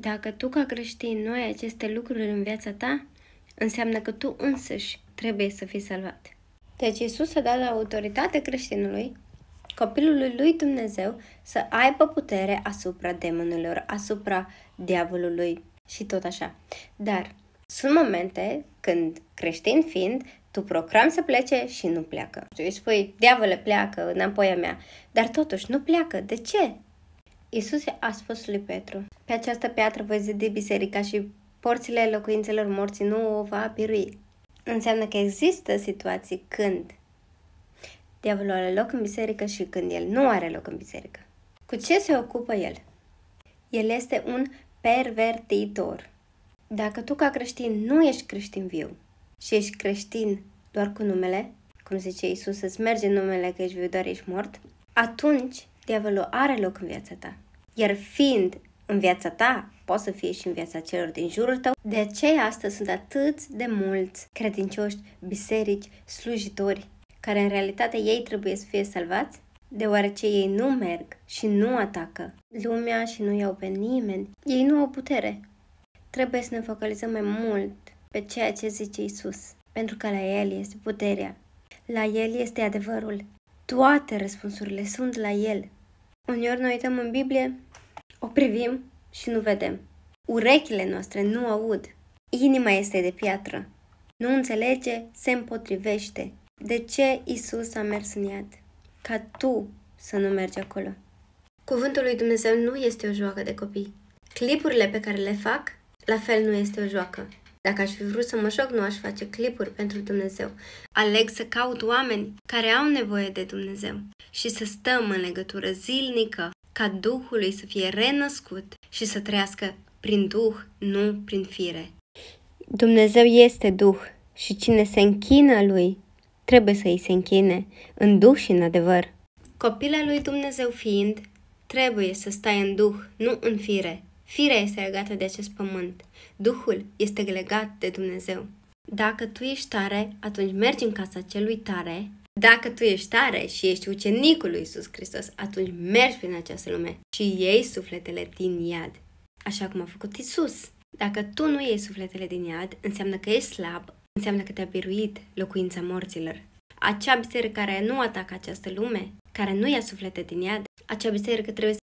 Dacă tu ca creștin nu ai aceste lucruri în viața ta, înseamnă că tu însăși trebuie să fii salvat. Deci Iisus a dat autoritate creștinului, copilului lui Dumnezeu, să aibă putere asupra demonilor, asupra diavolului și tot așa. Dar sunt momente când, creștin fiind, tu program să plece și nu pleacă. Tu îi spui, diavole, pleacă înapoi a mea, dar totuși nu pleacă. De ce? Isus a spus lui Petru, pe această piatră voi zidi biserica și porțile locuințelor morții nu o va birui. Înseamnă că există situații când diavolul are loc în biserică și când el nu are loc în biserică. Cu ce se ocupă el? El este un pervertitor. Dacă tu ca creștin nu ești creștin viu și ești creștin doar cu numele, cum zice Isus, îți merge numele că ești viu, doar ești mort, atunci diavolul are loc în viața ta. Iar fiind în viața ta, poate să fie și în viața celor din jurul tău. De aceea astăzi sunt atât de mulți credincioși, biserici, slujitori, care în realitate ei trebuie să fie salvați, deoarece ei nu merg și nu atacă lumea și nu iau pe nimeni. Ei nu au putere. Trebuie să ne focalizăm mai mult pe ceea ce zice Isus, pentru că la El este puterea, la El este adevărul. Toate răspunsurile sunt la El. Uneori noi uităm în Biblie privim și nu vedem. Urechile noastre nu aud. Inima este de piatră. Nu înțelege, se împotrivește. De ce Isus a mers în iad? Ca tu să nu mergi acolo. Cuvântul lui Dumnezeu nu este o joacă de copii. Clipurile pe care le fac, la fel nu este o joacă. Dacă aș fi vrut să mă joc, nu aș face clipuri pentru Dumnezeu. Aleg să caut oameni care au nevoie de Dumnezeu și să stăm în legătură zilnică ca Duhului să fie renăscut și să trăiască prin Duh, nu prin fire. Dumnezeu este Duh și cine se închină lui trebuie să îi se închine în Duh și în adevăr. Copila lui Dumnezeu fiind, trebuie să stai în Duh, nu în fire. Firea este legată de acest pământ. Duhul este legat de Dumnezeu. Dacă tu ești tare, atunci mergi în casa celui tare dacă tu ești tare și ești ucenicul lui Isus Hristos, atunci mergi prin această lume și iei sufletele din iad, așa cum a făcut Isus. Dacă tu nu iei sufletele din iad, înseamnă că ești slab, înseamnă că te-a biruit locuința morților. Acea biserică care nu atacă această lume, care nu ia suflete din iad, acea biserică trebuie